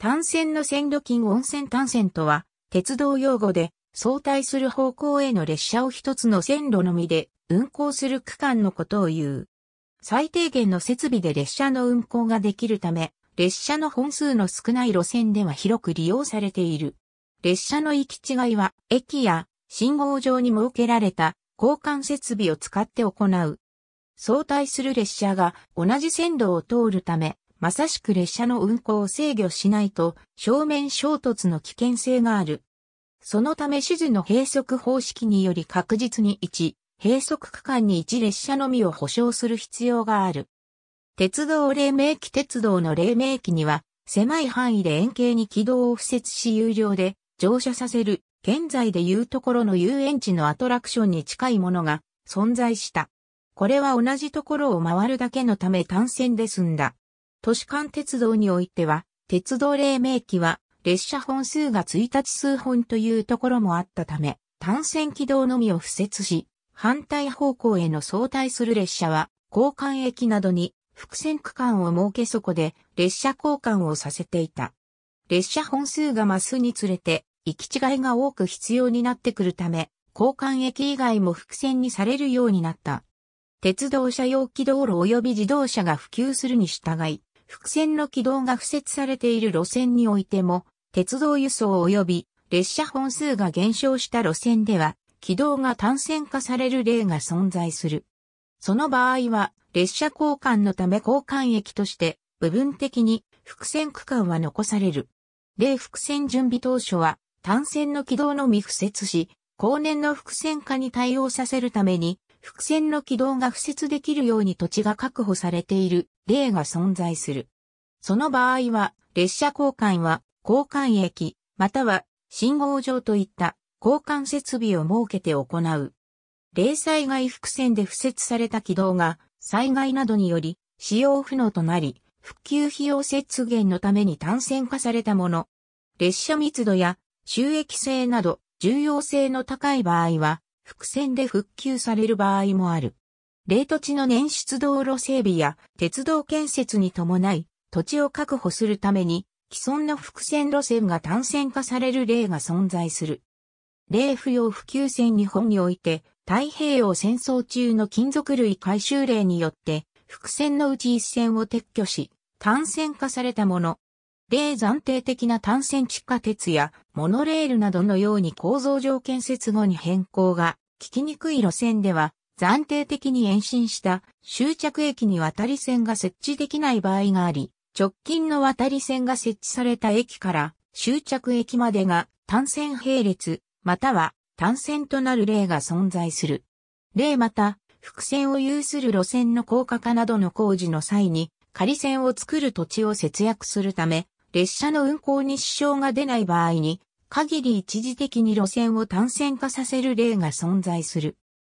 単線の線路筋温泉単線とは、鉄道用語で、相対する方向への列車を一つの線路のみで運行する区間のことを言う。最低限の設備で列車の運行ができるため、列車の本数の少ない路線では広く利用されている。列車の行き違いは、駅や信号上に設けられた交換設備を使って行う。相対する列車が同じ線路を通るため、まさしく列車の運行を制御しないと正面衝突の危険性がある。そのため指示の閉塞方式により確実に1、閉塞区間に1列車のみを保証する必要がある。鉄道黎明期鉄道の黎明期には、狭い範囲で円形に軌道を付設し有料で乗車させる、現在でいうところの遊園地のアトラクションに近いものが存在した。これは同じところを回るだけのため単線で済んだ。都市間鉄道においては、鉄道黎明期は列車本数が1日数本というところもあったため、単線軌道のみを付設し、反対方向への相対する列車は、交換駅などに伏線区間を設けそこで列車交換をさせていた。列車本数が増すにつれて、行き違いが多く必要になってくるため、交換駅以外も伏線にされるようになった。鉄道車用機道路及び自動車が普及するに従い、伏線の軌道が付設されている路線においても、鉄道輸送及び列車本数が減少した路線では、軌道が単線化される例が存在する。その場合は、列車交換のため交換駅として、部分的に伏線区間は残される。例伏線準備当初は、単線の軌道のみ付設し、後年の伏線化に対応させるために、伏線の軌道が付設できるように土地が確保されている例が存在する。その場合は、列車交換は、交換駅、または信号場といった交換設備を設けて行う。例災害伏線で付設された軌道が災害などにより使用不能となり、復旧費用節減のために単線化されたもの。列車密度や収益性など重要性の高い場合は伏線で復旧される場合もある。冷土地の捻出道路整備や鉄道建設に伴い土地を確保するために既存の伏線路線が単線化される例が存在する。例不要普及線日本において太平洋戦争中の金属類回収例によって伏線のうち一線を撤去し単線化されたもの、例暫定的な単線地下鉄やモノレールなどのように構造上建設後に変更が効きにくい路線では暫定的に延伸した終着駅に渡り線が設置できない場合があり、直近の渡り線が設置された駅から終着駅までが単線並列、または単線となる例が存在する。例また、複線を有する路線の高架化などの工事の際に、仮線を作る土地を節約するため、列車の運行に支障が出ない場合に、限り一時的に路線を単線化させる例が存在する。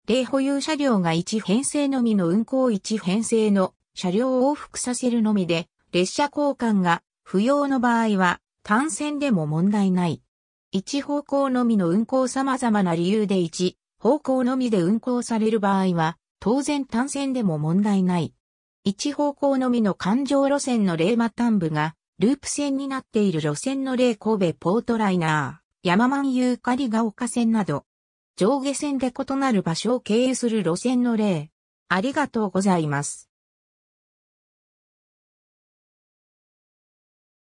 例保有車両が1編成のみの運行1編成の車両を往復させるのみで、列車交換が不要の場合は単線でも問題ない。1方向のみの運行様々な理由で1方向のみで運行される場合は、当然単線でも問題ない。1方向のみの環状路線の例末端部がループ線になっている路線の例神戸ポートライナー、山万有ーカリが丘線など、上下線で異なる場所を経由する路線の例、ありがとうございます。